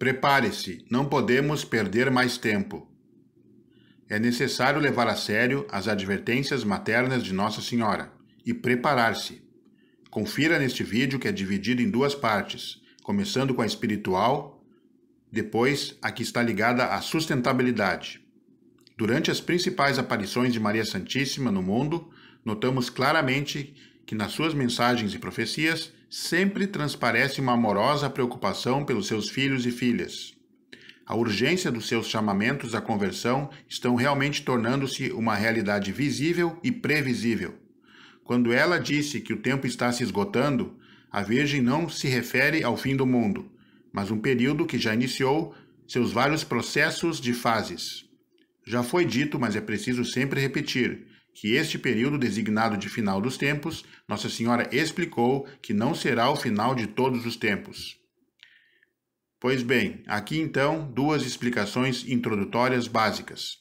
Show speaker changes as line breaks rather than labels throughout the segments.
Prepare-se, não podemos perder mais tempo. É necessário levar a sério as advertências maternas de Nossa Senhora e preparar-se. Confira neste vídeo que é dividido em duas partes, começando com a espiritual, depois a que está ligada à sustentabilidade. Durante as principais aparições de Maria Santíssima no mundo, notamos claramente que nas suas mensagens e profecias sempre transparece uma amorosa preocupação pelos seus filhos e filhas. A urgência dos seus chamamentos à conversão estão realmente tornando-se uma realidade visível e previsível. Quando ela disse que o tempo está se esgotando, a Virgem não se refere ao fim do mundo, mas um período que já iniciou seus vários processos de fases. Já foi dito, mas é preciso sempre repetir que este período designado de final dos tempos, Nossa Senhora explicou que não será o final de todos os tempos. Pois bem, aqui então duas explicações introdutórias básicas.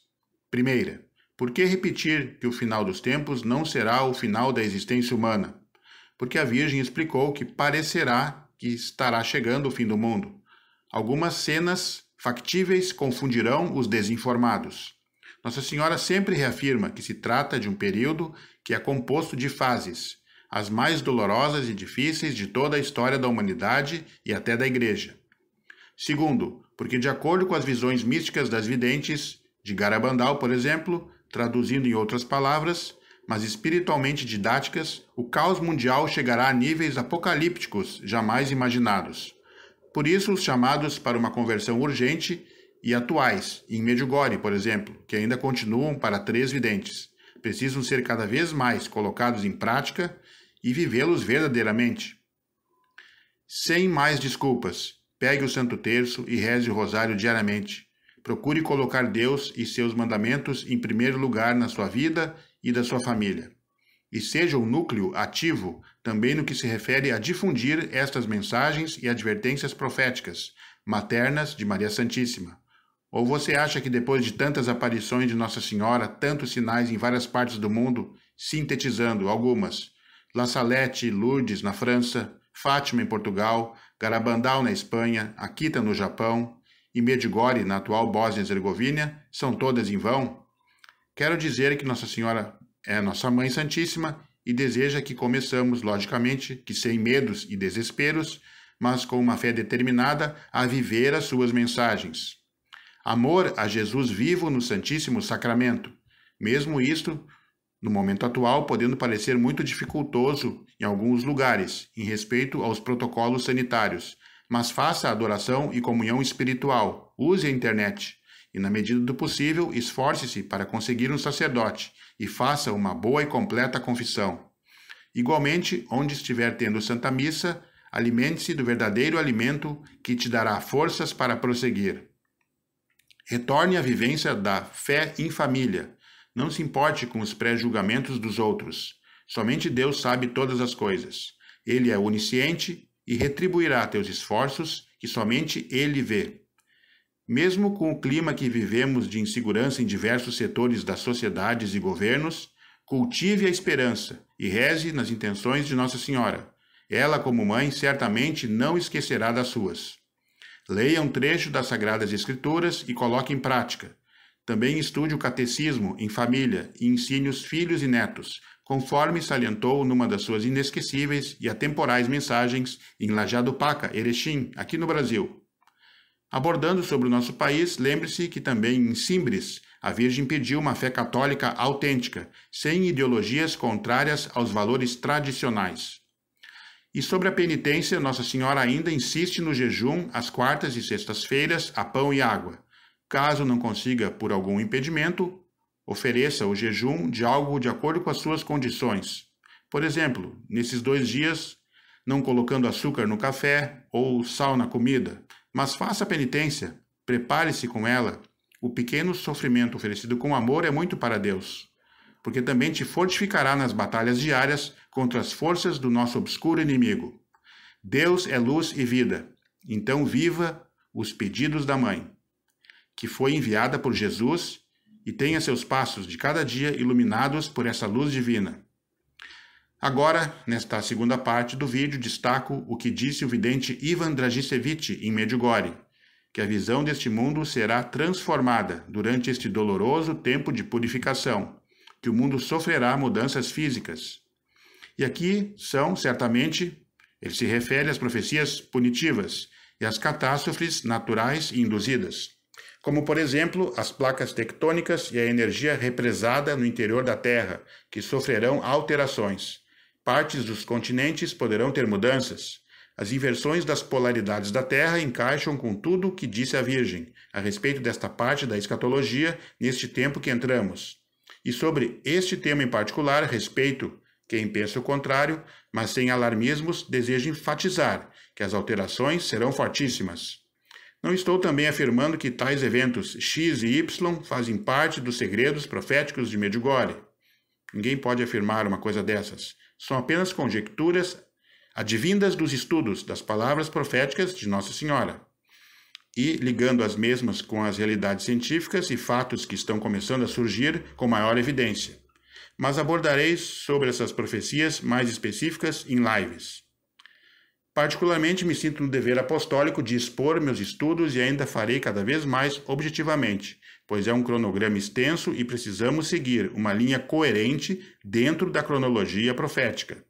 Primeira, por que repetir que o final dos tempos não será o final da existência humana? Porque a Virgem explicou que parecerá que estará chegando o fim do mundo. Algumas cenas factíveis confundirão os desinformados. Nossa Senhora sempre reafirma que se trata de um período que é composto de fases, as mais dolorosas e difíceis de toda a história da humanidade e até da Igreja. Segundo, porque, de acordo com as visões místicas das videntes, de Garabandal, por exemplo, traduzindo em outras palavras, mas espiritualmente didáticas, o caos mundial chegará a níveis apocalípticos jamais imaginados. Por isso, os chamados para uma conversão urgente e atuais, em Medjugorje, por exemplo, que ainda continuam para três videntes, precisam ser cada vez mais colocados em prática e vivê-los verdadeiramente. Sem mais desculpas, pegue o Santo Terço e reze o Rosário diariamente. Procure colocar Deus e seus mandamentos em primeiro lugar na sua vida e da sua família. E seja um núcleo ativo também no que se refere a difundir estas mensagens e advertências proféticas, maternas de Maria Santíssima. Ou você acha que depois de tantas aparições de Nossa Senhora, tantos sinais em várias partes do mundo, sintetizando algumas, La Salette, Lourdes, na França, Fátima, em Portugal, Garabandal, na Espanha, Akita, no Japão, e Medjugorje, na atual Bósnia-Herzegovina, são todas em vão? Quero dizer que Nossa Senhora é nossa Mãe Santíssima e deseja que começamos, logicamente, que sem medos e desesperos, mas com uma fé determinada, a viver as suas mensagens amor a Jesus vivo no Santíssimo Sacramento. Mesmo isto, no momento atual, podendo parecer muito dificultoso em alguns lugares, em respeito aos protocolos sanitários, mas faça a adoração e comunhão espiritual, use a internet e, na medida do possível, esforce-se para conseguir um sacerdote e faça uma boa e completa confissão. Igualmente, onde estiver tendo Santa Missa, alimente-se do verdadeiro alimento que te dará forças para prosseguir. Retorne à vivência da fé em família. Não se importe com os pré-julgamentos dos outros. Somente Deus sabe todas as coisas. Ele é onisciente e retribuirá teus esforços, que somente Ele vê. Mesmo com o clima que vivemos de insegurança em diversos setores das sociedades e governos, cultive a esperança e reze nas intenções de Nossa Senhora. Ela, como mãe, certamente não esquecerá das suas. Leia um trecho das Sagradas Escrituras e coloque em prática. Também estude o catecismo em família e ensine os filhos e netos, conforme salientou numa das suas inesquecíveis e atemporais mensagens em Paca, Erechim, aqui no Brasil. Abordando sobre o nosso país, lembre-se que também em Simbres, a Virgem pediu uma fé católica autêntica, sem ideologias contrárias aos valores tradicionais. E sobre a penitência, Nossa Senhora ainda insiste no jejum às quartas e sextas-feiras, a pão e água. Caso não consiga por algum impedimento, ofereça o jejum de algo de acordo com as suas condições. Por exemplo, nesses dois dias, não colocando açúcar no café ou sal na comida, mas faça a penitência, prepare-se com ela. O pequeno sofrimento oferecido com amor é muito para Deus, porque também te fortificará nas batalhas diárias contra as forças do nosso obscuro inimigo. Deus é luz e vida. Então viva os pedidos da mãe, que foi enviada por Jesus e tenha seus passos de cada dia iluminados por essa luz divina. Agora, nesta segunda parte do vídeo, destaco o que disse o vidente Ivan Dragicevich em Medjugorje, que a visão deste mundo será transformada durante este doloroso tempo de purificação, que o mundo sofrerá mudanças físicas, e aqui são, certamente, ele se refere às profecias punitivas e às catástrofes naturais induzidas, como, por exemplo, as placas tectônicas e a energia represada no interior da Terra, que sofrerão alterações. Partes dos continentes poderão ter mudanças. As inversões das polaridades da Terra encaixam com tudo o que disse a Virgem a respeito desta parte da escatologia neste tempo que entramos. E sobre este tema em particular, respeito quem pensa o contrário, mas sem alarmismos, deseja enfatizar que as alterações serão fortíssimas. Não estou também afirmando que tais eventos X e Y fazem parte dos segredos proféticos de Medjugorje. Ninguém pode afirmar uma coisa dessas. São apenas conjecturas advindas dos estudos das palavras proféticas de Nossa Senhora. E ligando as mesmas com as realidades científicas e fatos que estão começando a surgir com maior evidência mas abordarei sobre essas profecias mais específicas em lives. Particularmente me sinto no dever apostólico de expor meus estudos e ainda farei cada vez mais objetivamente, pois é um cronograma extenso e precisamos seguir uma linha coerente dentro da cronologia profética.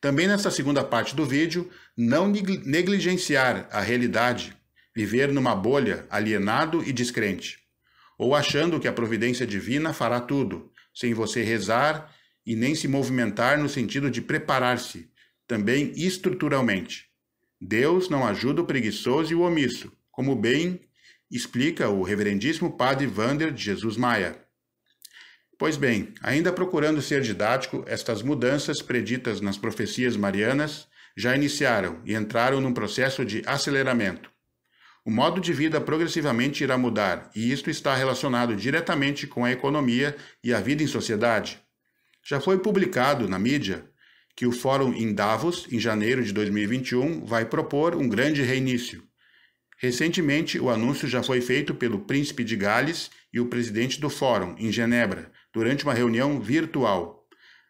Também nesta segunda parte do vídeo, não negligenciar a realidade, viver numa bolha alienado e descrente, ou achando que a providência divina fará tudo, sem você rezar e nem se movimentar no sentido de preparar-se, também estruturalmente. Deus não ajuda o preguiçoso e o omisso, como bem explica o reverendíssimo padre Vander de Jesus Maia. Pois bem, ainda procurando ser didático, estas mudanças preditas nas profecias marianas já iniciaram e entraram num processo de aceleramento. O modo de vida progressivamente irá mudar, e isto está relacionado diretamente com a economia e a vida em sociedade. Já foi publicado na mídia que o Fórum em Davos, em janeiro de 2021, vai propor um grande reinício. Recentemente, o anúncio já foi feito pelo príncipe de Gales e o presidente do Fórum, em Genebra, durante uma reunião virtual.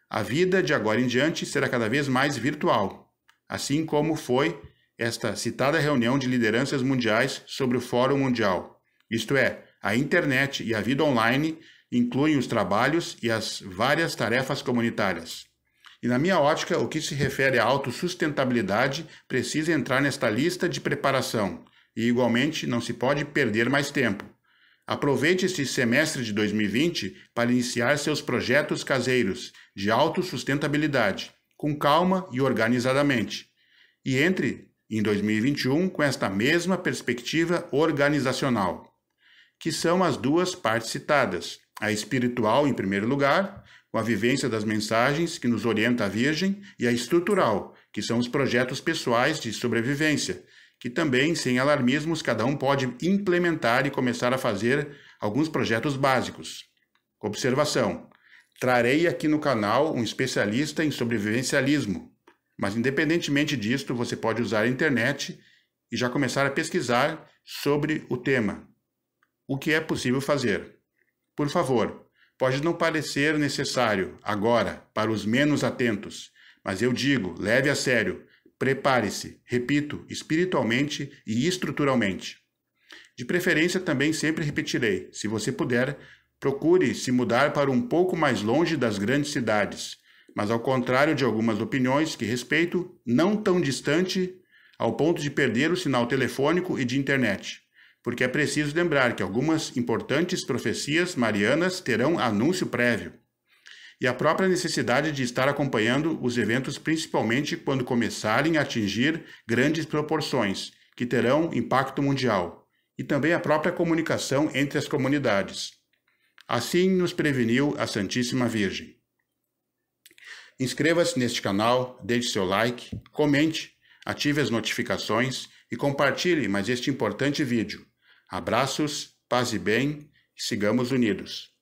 A vida de agora em diante será cada vez mais virtual, assim como foi esta citada reunião de lideranças mundiais sobre o Fórum Mundial. Isto é, a internet e a vida online incluem os trabalhos e as várias tarefas comunitárias. E na minha ótica, o que se refere à autossustentabilidade precisa entrar nesta lista de preparação, e igualmente não se pode perder mais tempo. Aproveite este semestre de 2020 para iniciar seus projetos caseiros de autossustentabilidade, com calma e organizadamente. E entre em 2021 com esta mesma perspectiva organizacional, que são as duas partes citadas: a espiritual, em primeiro lugar, com a vivência das mensagens que nos orienta a Virgem, e a estrutural, que são os projetos pessoais de sobrevivência, que também, sem alarmismos, cada um pode implementar e começar a fazer alguns projetos básicos. Observação: trarei aqui no canal um especialista em sobrevivencialismo mas, independentemente disto, você pode usar a internet e já começar a pesquisar sobre o tema. O que é possível fazer? Por favor, pode não parecer necessário agora para os menos atentos, mas eu digo, leve a sério, prepare-se, repito, espiritualmente e estruturalmente. De preferência, também sempre repetirei: se você puder, procure se mudar para um pouco mais longe das grandes cidades mas ao contrário de algumas opiniões que respeito, não tão distante ao ponto de perder o sinal telefônico e de internet, porque é preciso lembrar que algumas importantes profecias marianas terão anúncio prévio. E a própria necessidade de estar acompanhando os eventos, principalmente quando começarem a atingir grandes proporções, que terão impacto mundial, e também a própria comunicação entre as comunidades. Assim nos preveniu a Santíssima Virgem. Inscreva-se neste canal, deixe seu like, comente, ative as notificações e compartilhe mais este importante vídeo. Abraços, paz e bem, sigamos unidos.